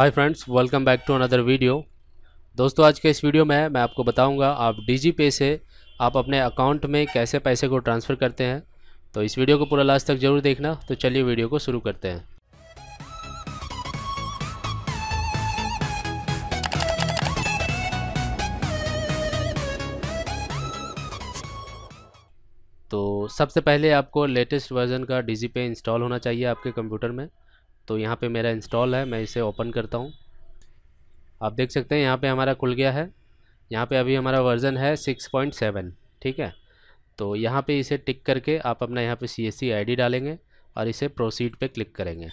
hi friends welcome back to another video दोस्तों आज के इस वीडियो में मैं आपको बताऊंगा आप डी पे से आप अपने अकाउंट में कैसे पैसे को ट्रांसफ़र करते हैं तो इस वीडियो को पूरा लास्ट तक ज़रूर देखना तो चलिए वीडियो को शुरू करते हैं तो सबसे पहले आपको लेटेस्ट वर्ज़न का डी इंस्टॉल होना चाहिए आपके कंप्यूटर में तो यहाँ पे मेरा इंस्टॉल है मैं इसे ओपन करता हूँ आप देख सकते हैं यहाँ पे हमारा खुल गया है यहाँ पे अभी हमारा वर्ज़न है 6.7 ठीक है तो यहाँ पे इसे टिक करके आप अपना यहाँ पे सी एस डालेंगे और इसे प्रोसीड पे क्लिक करेंगे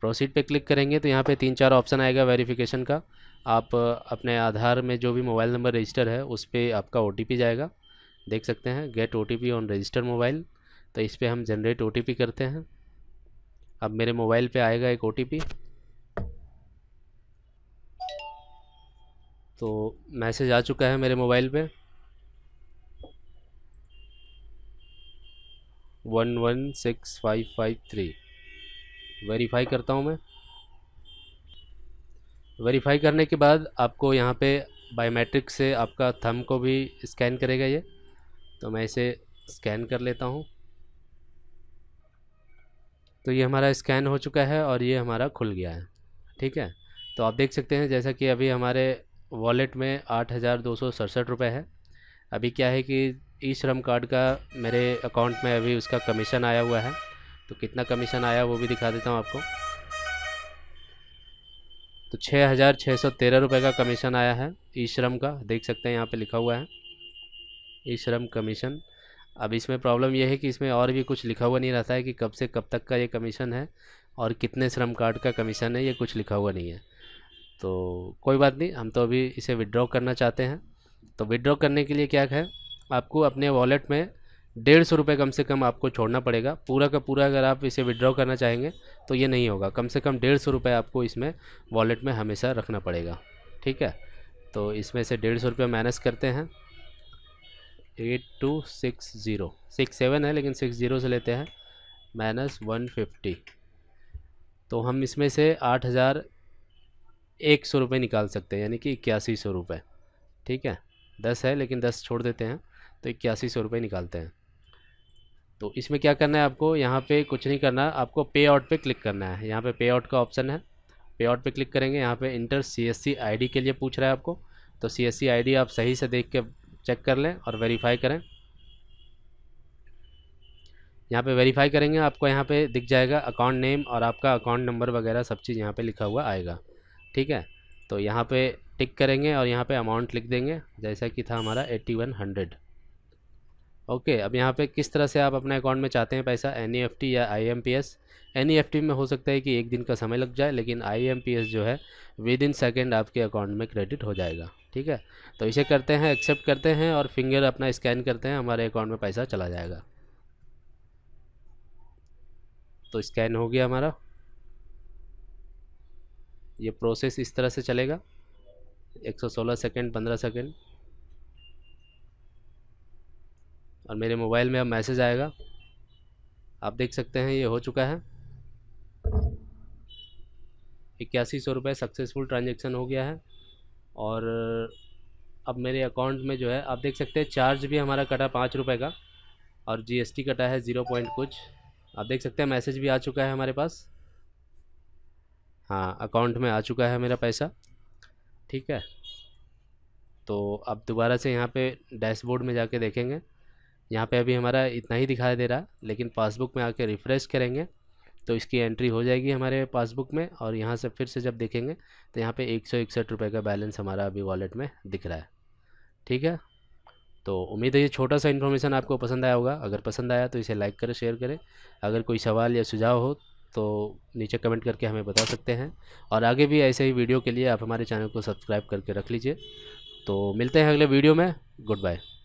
प्रोसीड पे क्लिक करेंगे तो यहाँ पे तीन चार ऑप्शन आएगा वेरिफिकेशन का आप अपने आधार में जो भी मोबाइल नंबर रजिस्टर है उस पर आपका ओ जाएगा देख सकते हैं get O on register mobile तो इस पर हम जनरेट ओ करते हैं अब मेरे मोबाइल पे आएगा एक ओ तो मैसेज आ चुका है मेरे मोबाइल पे one one six five five three verify करता हूँ मैं वेरीफाई करने के बाद आपको यहाँ पे बायोमेट्रिक से आपका थम को भी स्कैन करेगा ये तो मैं इसे स्कैन कर लेता हूँ तो ये हमारा स्कैन हो चुका है और ये हमारा खुल गया है ठीक है तो आप देख सकते हैं जैसा कि अभी हमारे वॉलेट में आठ हज़ार दो सौ सड़सठ रुपये है अभी क्या है कि ई श्रम कार्ड का मेरे अकाउंट में अभी उसका कमीशन आया हुआ है तो कितना कमीशन आया वो भी दिखा देता हूँ आपको तो छः हज़ार छः सौ तेरह रुपये का कमीशन आया है ई श्रम का देख सकते हैं यहाँ पे लिखा हुआ है ई श्रम कमीशन अब इसमें प्रॉब्लम यह है कि इसमें और भी कुछ लिखा हुआ नहीं रहता है कि कब से कब तक का ये कमीशन है और कितने श्रम कार्ड का कमीशन है ये कुछ लिखा हुआ नहीं है तो कोई बात नहीं हम तो अभी इसे विड्रॉ करना चाहते हैं तो विड्रॉ करने के लिए क्या है आपको अपने वॉलेट में डेढ़ सौ रुपये कम से कम आपको छोड़ना पड़ेगा पूरा का पूरा अगर आप इसे विड्रॉ करना चाहेंगे तो ये नहीं होगा कम से कम डेढ़ सौ रुपये आपको इसमें वॉलेट में हमेशा रखना पड़ेगा ठीक है तो इसमें से डेढ़ सौ रुपये माइनस करते हैं eight two six zero six seven है लेकिन सिक्स ज़ीरो से लेते हैं माइनस वन फिफ्टी तो हम इसमें से आठ हज़ार एक सौ रुपये निकाल सकते हैं यानी कि इक्यासी सौ रुपये ठीक है दस है लेकिन दस छोड़ देते हैं तो इक्यासी सौ रुपये निकालते हैं तो इसमें क्या करना है आपको यहाँ पे कुछ नहीं करना आपको पे आउट पर क्लिक करना है यहाँ पे पे आउट का ऑप्शन है पे आउट पर क्लिक करेंगे यहाँ पे enter C S C I D के लिए पूछ रहा है आपको तो सी एस सी आई डी आप सही से देख के चेक कर लें और वेरीफाई करें यहाँ पे वेरीफाई करेंगे आपको यहाँ पे दिख जाएगा अकाउंट नेम और आपका अकाउंट नंबर वगैरह सब चीज़ यहाँ पे लिखा हुआ आएगा ठीक है तो यहाँ पे टिक करेंगे और यहाँ पे अमाउंट लिख देंगे जैसा कि था हमारा एट्टी वन हंड्रेड ओके अब यहाँ पे किस तरह से आप अपने अकाउंट में चाहते हैं पैसा एन e या आई एन e में हो सकता है कि एक दिन का समय लग जाए लेकिन आई जो है विद इन सेकेंड आपके अकाउंट में क्रेडिट हो जाएगा ठीक है तो इसे करते हैं एक्सेप्ट करते हैं और फिंगर अपना स्कैन करते हैं हमारे अकाउंट में पैसा चला जाएगा तो स्कैन हो गया हमारा ये प्रोसेस इस तरह से चलेगा 116 सेकंड 15 सेकंड और मेरे मोबाइल में अब मैसेज आएगा आप देख सकते हैं ये हो चुका है इक्यासी सौ रुपये सक्सेसफुल ट्रांजेक्शन हो गया है और अब मेरे अकाउंट में जो है आप देख सकते हैं चार्ज भी हमारा कटा पाँच रुपये का और जीएसटी कटा है ज़ीरो पॉइंट कुछ आप देख सकते हैं मैसेज भी आ चुका है हमारे पास हाँ अकाउंट में आ चुका है मेरा पैसा ठीक है तो अब दोबारा से यहाँ पे डैशबोर्ड में जाके देखेंगे यहाँ पे अभी हमारा इतना ही दिखाई दे रहा है लेकिन पासबुक में आके रिफ़्रेश करेंगे तो इसकी एंट्री हो जाएगी हमारे पासबुक में और यहाँ से फिर से जब देखेंगे तो यहाँ पे एक सौ इकसठ रुपये का बैलेंस हमारा अभी वॉलेट में दिख रहा है ठीक है तो उम्मीद है ये छोटा सा इन्फॉर्मेशन आपको पसंद आया होगा अगर पसंद आया तो इसे लाइक करें शेयर करें अगर कोई सवाल या सुझाव हो तो नीचे कमेंट करके हमें बता सकते हैं और आगे भी ऐसे ही वीडियो के लिए आप हमारे चैनल को सब्सक्राइब करके रख लीजिए तो मिलते हैं अगले वीडियो में गुड बाय